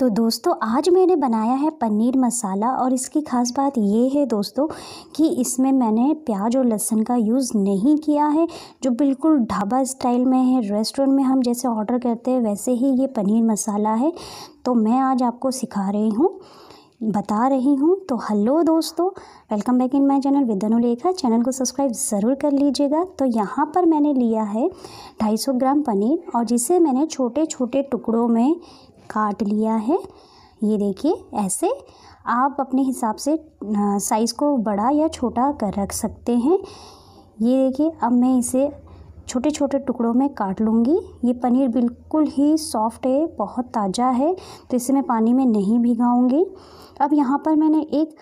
तो दोस्तों आज मैंने बनाया है पनीर मसाला और इसकी ख़ास बात ये है दोस्तों कि इसमें मैंने प्याज और लहसुन का यूज़ नहीं किया है जो बिल्कुल ढाबा स्टाइल में है रेस्टोरेंट में हम जैसे ऑर्डर करते हैं वैसे ही ये पनीर मसाला है तो मैं आज आपको सिखा रही हूँ बता रही हूँ तो हेलो दोस्तों welcome back in my channel with Anulekha channel को सब्सक्राइब ज़रूर कर लीजिएगा तो यहाँ पर मैंने लिया है 250 ग्राम पनीर और जिसे मैंने छोटे छोटे टुकड़ों में काट लिया है ये देखिए ऐसे आप अपने हिसाब से साइज़ को बड़ा या छोटा कर रख सकते हैं ये देखिए अब मैं इसे छोटे छोटे टुकड़ों में काट लूँगी ये पनीर बिल्कुल ही सॉफ्ट है बहुत ताज़ा है तो इसे मैं पानी में नहीं भिगाऊँगी अब यहाँ पर मैंने एक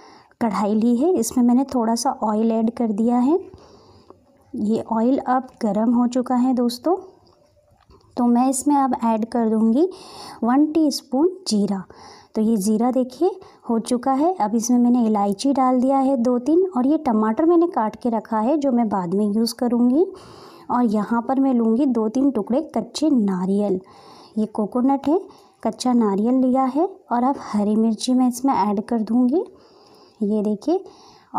कढ़ाई ली है इसमें मैंने थोड़ा सा ऑयल ऐड कर दिया है ये ऑयल अब गर्म हो चुका है दोस्तों तो मैं इसमें अब ऐड कर दूँगी वन टीस्पून जीरा तो ये ज़ीरा देखिए हो चुका है अब इसमें मैंने इलायची डाल दिया है दो तीन और ये टमाटर मैंने काट के रखा है जो मैं बाद में यूज़ करूँगी और यहाँ पर मैं लूँगी दो तीन टुकड़े कच्चे नारियल ये कोकोनट है कच्चा नारियल लिया है और अब हरी मिर्ची मैं इसमें ऐड कर दूँगी ये देखिए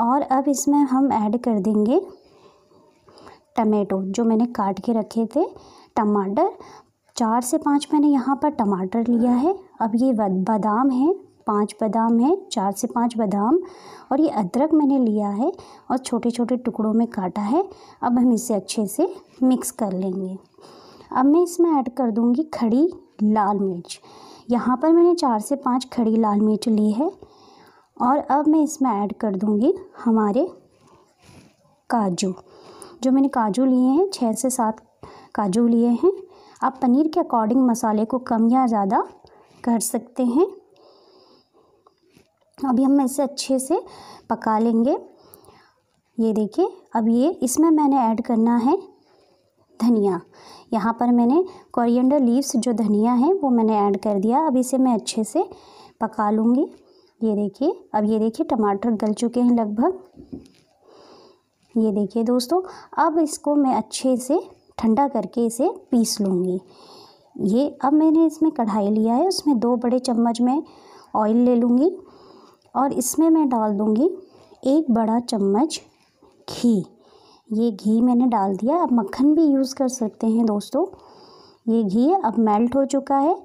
और अब इसमें हम ऐड कर देंगे टमेटो जो मैंने काट के रखे थे टमाटर चार से पाँच मैंने यहाँ पर टमाटर लिया है अब ये बादाम है पांच बादाम है चार से पांच बादाम और ये अदरक मैंने लिया है और छोटे छोटे टुकड़ों में काटा है अब हम इसे अच्छे से मिक्स कर लेंगे अब मैं इसमें ऐड कर दूँगी खड़ी लाल मिर्च यहाँ पर मैंने चार से पाँच खड़ी लाल मिर्च ली है और अब मैं इसमें ऐड कर दूँगी हमारे काजू जो मैंने काजू लिए हैं छः से सात काजू लिए हैं आप पनीर के अकॉर्डिंग मसाले को कम या ज़्यादा कर सकते हैं अभी हम इसे अच्छे से पका लेंगे ये देखिए अब ये इसमें मैंने ऐड करना है धनिया यहाँ पर मैंने कोरिएंडर लीव्स जो धनिया है वो मैंने ऐड कर दिया अब इसे मैं अच्छे से पका लूँगी ये देखिए अब ये देखिए टमाटर गल चुके हैं लगभग ये देखिए दोस्तों अब इसको मैं अच्छे से ठंडा करके इसे पीस लूँगी ये अब मैंने इसमें कढ़ाई लिया है उसमें दो बड़े चम्मच में ऑयल ले लूँगी और इसमें मैं डाल दूँगी एक बड़ा चम्मच घी ये घी मैंने डाल दिया अब मक्खन भी यूज़ कर सकते हैं दोस्तों ये घी अब मेल्ट हो चुका है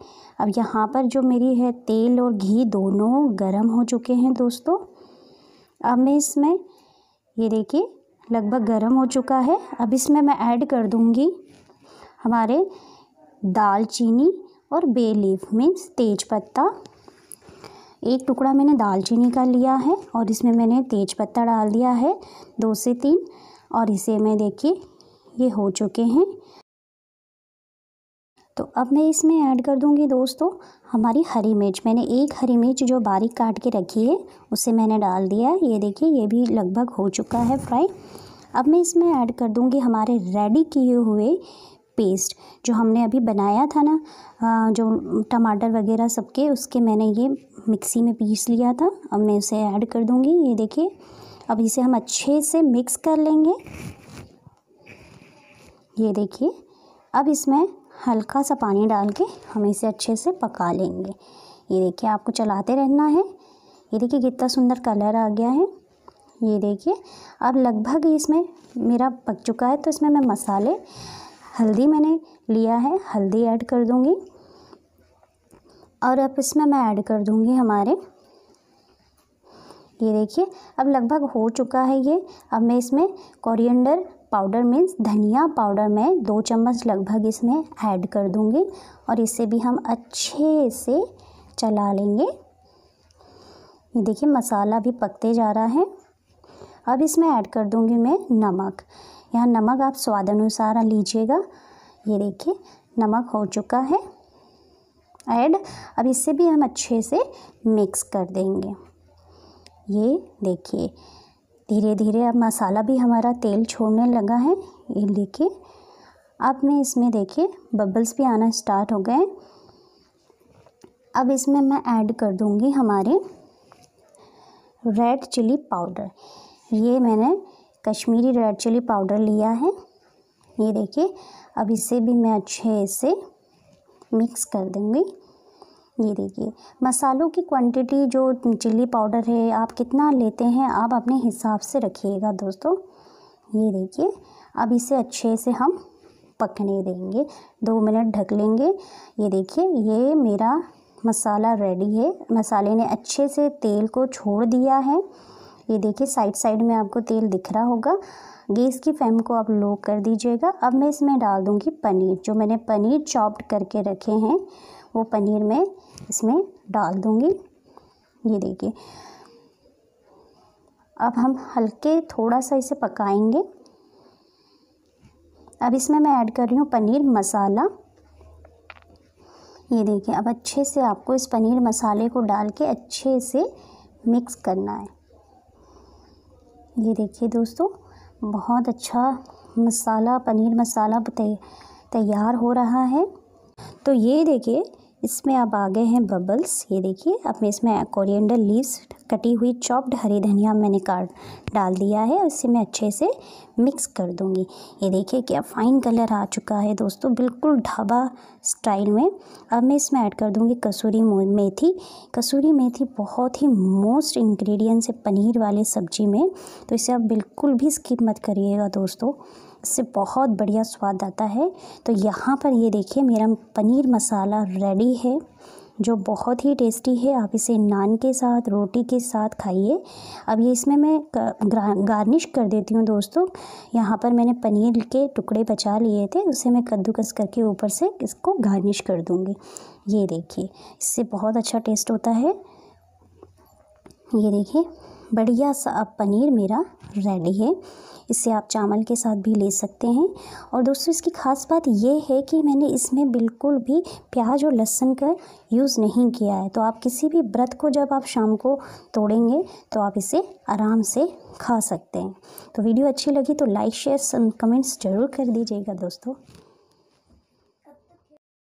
अब यहाँ पर जो मेरी है तेल और घी दोनों गर्म हो चुके हैं दोस्तों अब मैं इसमें ये देखिए लगभग गर्म हो चुका है अब इसमें मैं ऐड कर दूँगी हमारे दालचीनी और बे लीफ मीन्स तेज पत्ता एक टुकड़ा मैंने दालचीनी का लिया है और इसमें मैंने तेज पत्ता डाल दिया है दो से तीन और इसे मैं देखिए ये हो चुके हैं तो अब मैं इसमें ऐड कर दूँगी दोस्तों हमारी हरी मिर्च मैंने एक हरी मिर्च जो बारीक काट के रखी है उसे मैंने डाल दिया है ये देखिए ये भी लगभग हो चुका है फ्राई अब मैं इसमें ऐड कर दूँगी हमारे रेडी किए हुए पेस्ट जो हमने अभी बनाया था ना जो टमाटर वगैरह सबके उसके मैंने ये मिक्सी में पीस लिया था अब मैं इसे ऐड कर दूँगी ये देखिए अब इसे हम अच्छे से मिक्स कर लेंगे ये देखिए अब इसमें हल्का सा पानी डाल के हम इसे अच्छे से पका लेंगे ये देखिए आपको चलाते रहना है ये देखिए कितना सुंदर कलर आ गया है ये देखिए अब लगभग इसमें मेरा पक चुका है तो इसमें मैं मसाले हल्दी मैंने लिया है हल्दी ऐड कर दूँगी और अब इसमें मैं ऐड कर दूँगी हमारे ये देखिए अब लगभग हो चुका है ये अब मैं इसमें कोरिएंडर पाउडर मीन्स धनिया पाउडर मैं दो चम्मच लगभग इसमें ऐड कर दूंगी और इसे भी हम अच्छे से चला लेंगे ये देखिए मसाला भी पकते जा रहा है अब इसमें ऐड कर दूंगी मैं नमक यहाँ नमक आप स्वाद अनुसार लीजिएगा ये देखिए नमक हो चुका है ऐड अब इसे भी हम अच्छे से मिक्स कर देंगे ये देखिए धीरे धीरे अब मसाला भी हमारा तेल छोड़ने लगा है ये देखिए अब मैं इसमें देखिए बबल्स भी आना स्टार्ट हो गए अब इसमें मैं ऐड कर दूँगी हमारे रेड चिली पाउडर ये मैंने कश्मीरी रेड चिली पाउडर लिया है ये देखिए अब इसे भी मैं अच्छे से मिक्स कर दूँगी ये देखिए मसालों की क्वांटिटी जो चिल्ली पाउडर है आप कितना लेते हैं आप अपने हिसाब से रखिएगा दोस्तों ये देखिए अब इसे अच्छे से हम पकने देंगे दो मिनट ढक लेंगे ये देखिए ये मेरा मसाला रेडी है मसाले ने अच्छे से तेल को छोड़ दिया है ये देखिए साइड साइड में आपको तेल दिख रहा होगा गैस की फ्लेम को आप लो कर दीजिएगा अब मैं इसमें डाल दूँगी पनीर जो मैंने पनीर चॉप्ड करके रखे हैं वो पनीर मैं इसमें डाल दूँगी ये देखिए अब हम हल्के थोड़ा सा इसे पकाएंगे अब इसमें मैं ऐड कर रही हूँ पनीर मसाला ये देखिए अब अच्छे से आपको इस पनीर मसाले को डाल के अच्छे से मिक्स करना है ये देखिए दोस्तों बहुत अच्छा मसाला पनीर मसाला तैयार हो रहा है तो ये देखिए इसमें अब आ गए हैं बबल्स ये देखिए अब मैं इसमें कोरिएंडर लीव्स कटी हुई चॉप्ड हरी धनिया मैंने काट डाल दिया है और इसे मैं अच्छे से मिक्स कर दूंगी ये देखिए क्या फ़ाइन कलर आ चुका है दोस्तों बिल्कुल ढाबा स्टाइल में अब मैं इसमें ऐड कर दूंगी कसूरी मेथी कसूरी मेथी बहुत ही मोस्ट इंग्रेडिएंट्स है पनीर वाले सब्जी में तो इसे आप बिल्कुल भी स्किप मत करिएगा दोस्तों इससे बहुत बढ़िया स्वाद आता है तो यहाँ पर ये देखिए मेरा पनीर मसाला रेडी है जो बहुत ही टेस्टी है आप इसे नान के साथ रोटी के साथ खाइए अब ये इसमें मैं गार्निश कर देती हूँ दोस्तों यहाँ पर मैंने पनीर के टुकड़े बचा लिए थे उसे मैं कद्दूकस करके ऊपर से इसको गार्निश कर दूँगी ये देखिए इससे बहुत अच्छा टेस्ट होता है ये देखिए बढ़िया सा अब पनीर मेरा रेडी है इसे आप चावल के साथ भी ले सकते हैं और दोस्तों इसकी ख़ास बात यह है कि मैंने इसमें बिल्कुल भी प्याज और लहसुन का यूज़ नहीं किया है तो आप किसी भी व्रत को जब आप शाम को तोड़ेंगे तो आप इसे आराम से खा सकते हैं तो वीडियो अच्छी लगी तो लाइक शेयर कमेंट्स ज़रूर कर दीजिएगा दोस्तों